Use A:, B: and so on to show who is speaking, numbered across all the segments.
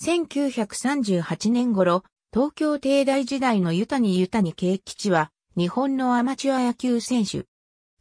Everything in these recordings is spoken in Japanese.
A: 1938年頃、東京帝大時代の湯谷湯谷慶吉は、日本のアマチュア野球選手。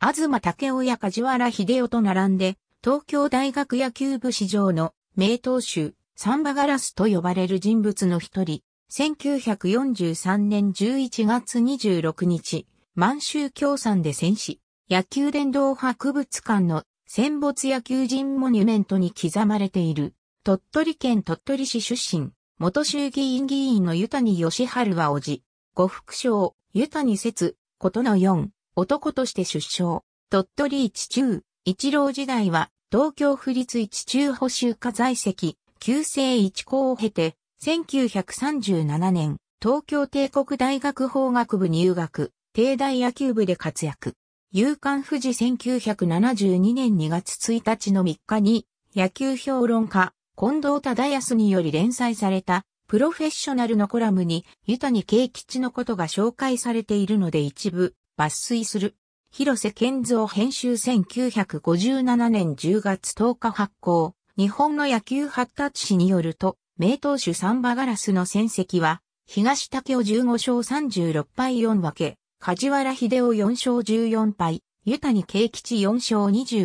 A: 東武雄や梶原秀夫と並んで、東京大学野球部史上の名投手、サンバガラスと呼ばれる人物の一人。1943年11月26日、満州共産で戦死。野球殿堂博物館の戦没野球人モニュメントに刻まれている。鳥取県鳥取市出身、元衆議院議員の湯谷義春は叔父、呉副将、湯谷節、ことの4、男として出生。鳥取一中、一郎時代は、東京府立一中補修家在籍、旧制一校を経て、1937年、東京帝国大学法学部入学、帝大野球部で活躍。夕刊富士1972年2月1日の3日に、野球評論家、近藤忠康により連載されたプロフェッショナルのコラムに湯谷慶吉のことが紹介されているので一部抜粋する。広瀬健三編集1957年10月10日発行。日本の野球発達史によると、名投手サンバガラスの戦績は、東武雄15勝36敗4分け、梶原秀夫4勝14敗、湯谷慶吉4勝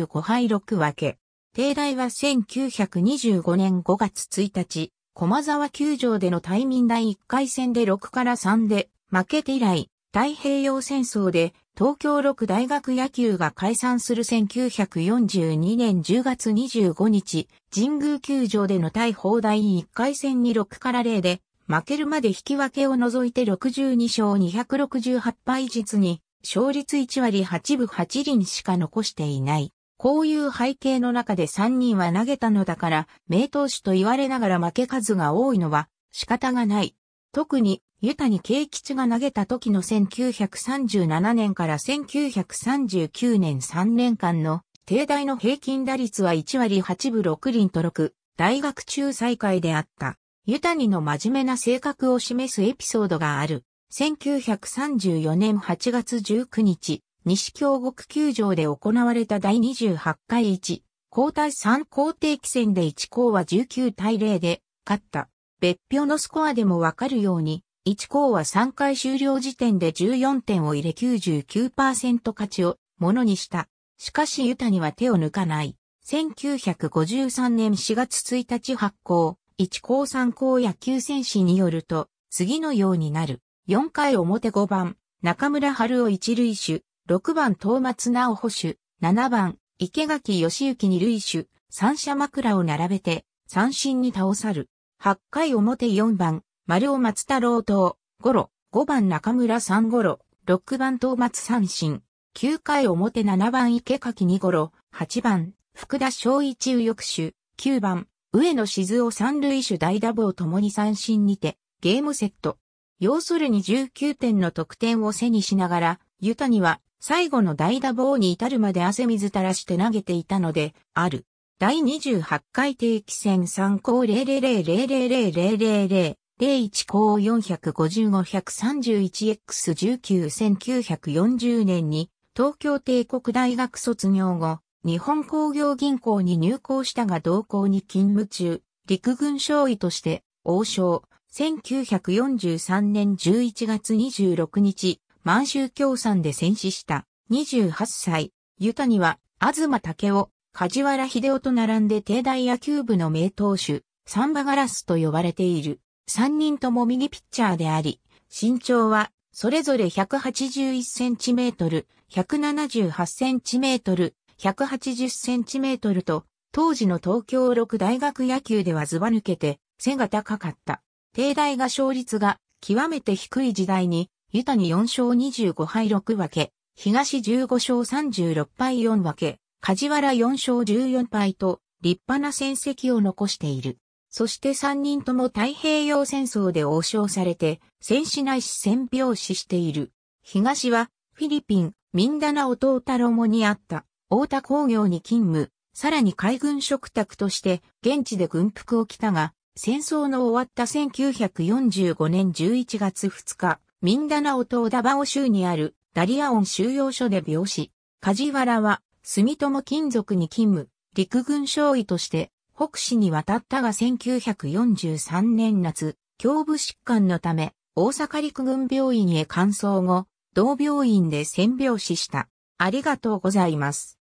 A: 25敗6分け。帝大は1925年5月1日、駒沢球場での対民大1回戦で6から3で負けて以来、太平洋戦争で東京6大学野球が解散する1942年10月25日、神宮球場での対砲大1回戦に6から0で、負けるまで引き分けを除いて62勝268敗実に、勝率1割8分8厘しか残していない。こういう背景の中で3人は投げたのだから、名投手と言われながら負け数が多いのは仕方がない。特に、ユタに慶吉が投げた時の1937年から1939年3年間の、定大の平均打率は1割8分6厘と6、大学中最下位であった。ユタニの真面目な性格を示すエピソードがある。1934年8月19日、西京極球場で行われた第28回1、交代3交定期戦で1校は19対0で勝った。別表のスコアでもわかるように、1校は3回終了時点で14点を入れ99%勝ちをものにした。しかしユタには手を抜かない。1953年4月1日発行、1校3校野球選手によると、次のようになる。4回表5番、中村春を一塁手、6番東松直保守、7番池垣義行二類手、三者枕を並べて三振に倒さる。8回表4番丸尾松太郎等、ゴロ、5番中村三ゴロ、6番東松三振、9回表7番池垣二ゴロ、8番福田昭一右翼手、9番上野静雄三類手大打棒ともに三振にて、ゲームセット。要するに19点の得点を背にしながら、ユタには最後の大打棒に至るまで汗水垂らして投げていたので、ある。第28回定期戦3項000000000 1項4 5 5 1 3 1 3 1 x 1 9 4 0年に東京帝国大学卒業後、日本工業銀行に入校したが同行に勤務中、陸軍少尉として、王将、1943年11月26日、満州共産で戦死した28歳、ユタには、東武雄、梶原秀夫と並んで帝大野球部の名投手、サンバガラスと呼ばれている。3人とも右ピッチャーであり、身長はそれぞれ181センチメートル、178センチメートル、180センチメートルと、当時の東京六大学野球ではずば抜けて背が高かった。帝大が勝率が極めて低い時代にユタニ4勝25敗6分け、東15勝36敗4分け、梶原4勝14敗と立派な戦績を残している。そして3人とも太平洋戦争で応召されて、戦死ないし戦病死している。東は、フィリピン、ミンダナオトータロモにあった、大田工業に勤務、さらに海軍食卓として、現地で軍服を着たが、戦争の終わった1945年11月2日、ミンダナオ島ダバオ州にあるダリアオン収容所で病死。梶原は住友金属に勤務、陸軍少尉として北市に渡ったが1943年夏、胸部疾患のため大阪陸軍病院へ搬送後、同病院で戦病死した。ありがとうございます。